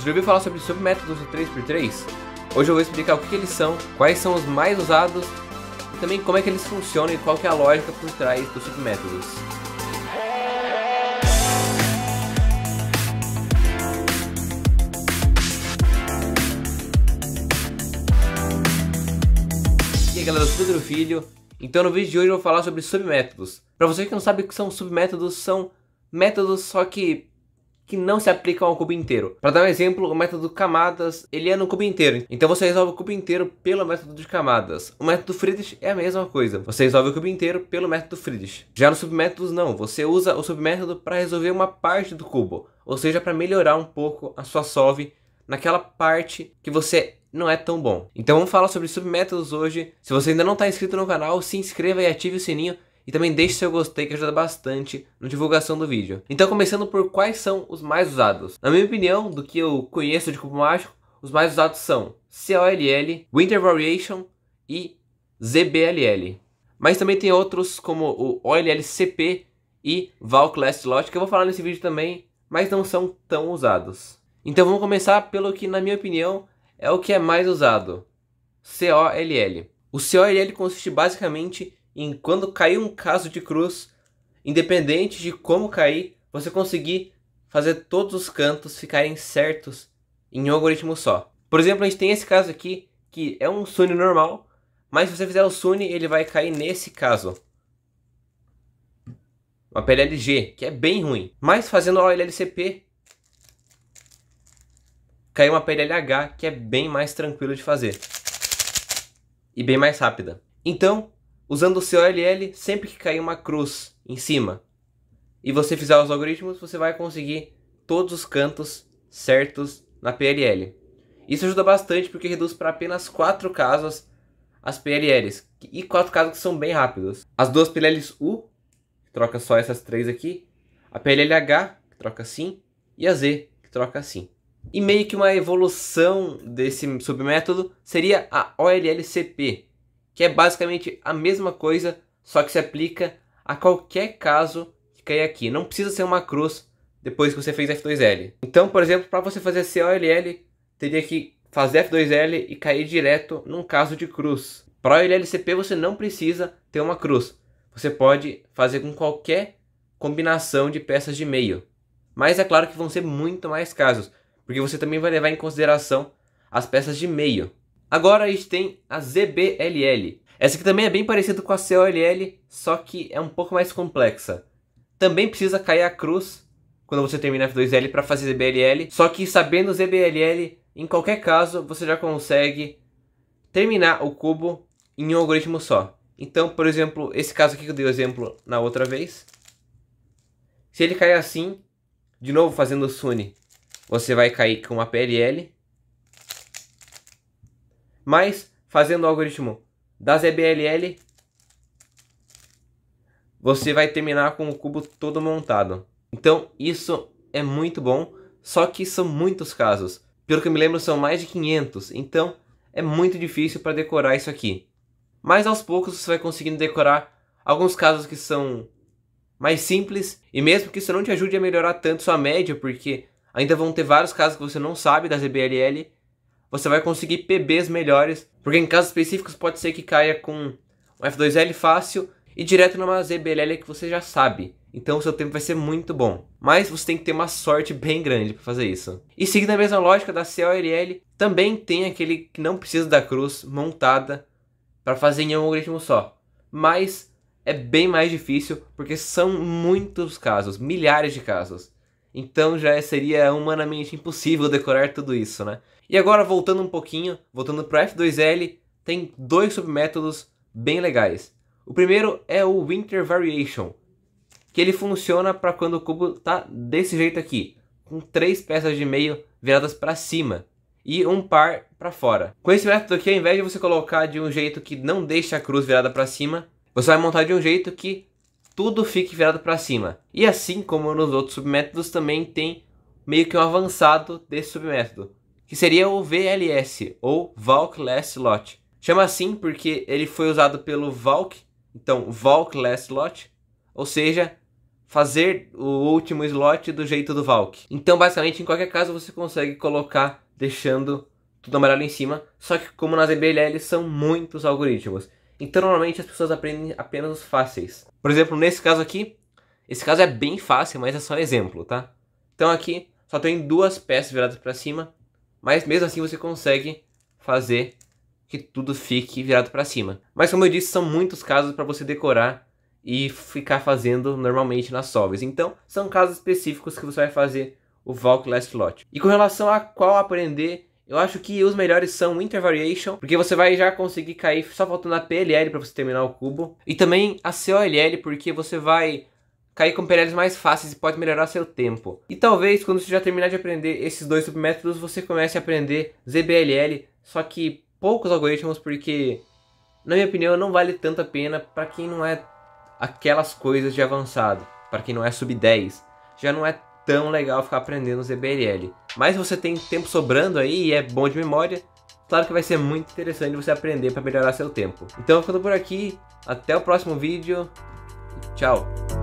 métodos. Já ouviu falar sobre submétodos do 3x3? Hoje eu vou explicar o que, que, eles são, quais são os mais usados e também como é que eles funcionam e qual é a lógica por trás dos submétodos. E aí galera, eu sou o Filho. Então no vídeo de hoje eu vou falar sobre submétodos. Para você que não sabe o que são submétodos, são métodos só que que não se aplicam ao cubo inteiro. Para dar um exemplo, o método camadas ele é no cubo inteiro, então você resolve o cubo inteiro pelo método de camadas. O método Friedrich é a mesma coisa, você resolve o cubo inteiro pelo método Friedrich. Já nos submétodos não, você usa o submétodo para resolver uma parte do cubo, ou seja, para melhorar um pouco a sua solve naquela parte que você não é tão bom. Então vamos falar sobre submétodos hoje. Se você ainda não está inscrito no canal, se inscreva e ative o sininho e também deixe seu gostei que ajuda bastante na divulgação do vídeo. Então começando por quais são os mais usados. Na minha opinião, do que eu conheço de cubo mágico, os mais usados são COLL, Winter Variation e ZBLL. Mas também tem outros como o OLLCP e Valclass Lot que eu vou falar nesse vídeo também, mas não são tão usados. Então vamos começar pelo que na minha opinião é o que é mais usado, COLL. O COLL consiste basicamente em quando cair um caso de cruz, independente de como cair, você conseguir fazer todos os cantos ficarem certos em um algoritmo só. Por exemplo, a gente tem esse caso aqui, que é um Sune normal, mas se você fizer o Sune, ele vai cair nesse caso. Uma PLLG, que é bem ruim. Mas fazendo a OLLCP, caiu uma PLLH, que é bem mais tranquilo de fazer. E bem mais rápida. Então, usando o seu LL sempre que cair uma cruz em cima. E você fizer os algoritmos, você vai conseguir todos os cantos certos na PLL. Isso ajuda bastante porque reduz para apenas 4 casos as PLLs. E 4 casos que são bem rápidos. As duas PLLs U, que troca só essas três aqui. A PLLH, que troca assim. E a Z, que troca assim. E meio que uma evolução desse submétodo seria a OLLCP, que é basicamente a mesma coisa, só que se aplica a qualquer caso que cair aqui. Não precisa ser uma cruz depois que você fez F2L. Então, por exemplo, para você fazer COLL, teria que fazer F2L e cair direto num caso de cruz. Para o LLCP você não precisa ter uma cruz. Você pode fazer com qualquer combinação de peças de meio. Mas é claro que vão ser muito mais casos, porque você também vai levar em consideração as peças de meio. Agora a gente tem a ZBLL. Essa aqui também é bem parecida com a COLL, só que é um pouco mais complexa. Também precisa cair a cruz quando você termina F2L para fazer ZBLL, só que sabendo ZBLL, em qualquer caso, você já consegue terminar o cubo em um algoritmo só. Então, por exemplo, esse caso aqui que eu dei o exemplo na outra vez, se ele cair assim, de novo fazendo o você vai cair com uma PLL, mas, fazendo o algoritmo da ZBLL, você vai terminar com o cubo todo montado. Então, isso é muito bom, só que são muitos casos. Pelo que eu me lembro, são mais de 500, então é muito difícil para decorar isso aqui. Mas aos poucos você vai conseguindo decorar alguns casos que são mais simples e mesmo que isso não te ajude a melhorar tanto sua média, porque ainda vão ter vários casos que você não sabe da ZBLL, você vai conseguir PBs melhores, porque em casos específicos pode ser que caia com um F2L fácil e direto numa ZBLL que você já sabe. Então o seu tempo vai ser muito bom. Mas você tem que ter uma sorte bem grande para fazer isso. E seguindo a mesma lógica da CLRL, também tem aquele que não precisa da cruz montada para fazer em um algoritmo só. Mas é bem mais difícil porque são muitos casos, milhares de casos. Então já seria humanamente impossível decorar tudo isso, né? E agora voltando um pouquinho, voltando para F2L, tem dois submétodos bem legais. O primeiro é o Winter Variation, que ele funciona para quando o cubo tá desse jeito aqui, com três peças de meio viradas para cima e um par para fora. Com esse método aqui, ao invés de você colocar de um jeito que não deixa a cruz virada para cima, você vai montar de um jeito que tudo fique virado para cima. E assim como nos outros submétodos, também tem meio que um avançado desse submétodo, que seria o VLS, ou Valk Last Lot. Chama assim porque ele foi usado pelo Valk, então Valk Last Lot, ou seja, fazer o último slot do jeito do Valk. Então, basicamente, em qualquer caso, você consegue colocar deixando tudo amarelo em cima, só que como nas MBLL são muitos algoritmos, então normalmente as pessoas aprendem apenas os fáceis. Por exemplo, nesse caso aqui, esse caso é bem fácil, mas é só um exemplo, tá? Então aqui só tem duas peças viradas para cima, mas mesmo assim você consegue fazer que tudo fique virado para cima. Mas como eu disse, são muitos casos para você decorar e ficar fazendo normalmente nas solves. Então, são casos específicos que você vai fazer o Valk Last Lot. E com relação a qual aprender eu acho que os melhores são Inter Variation, porque você vai já conseguir cair só faltando a PLL para você terminar o cubo. E também a COLL, porque você vai cair com PLLs mais fáceis e pode melhorar seu tempo. E talvez quando você já terminar de aprender esses dois submétodos, você comece a aprender ZBLL, só que poucos algoritmos, porque na minha opinião não vale tanto a pena para quem não é aquelas coisas de avançado, para quem não é sub 10. Já não é tão legal ficar aprendendo ZBRL. Mas você tem tempo sobrando aí e é bom de memória, claro que vai ser muito interessante você aprender para melhorar seu tempo. Então ficando por aqui, até o próximo vídeo, tchau!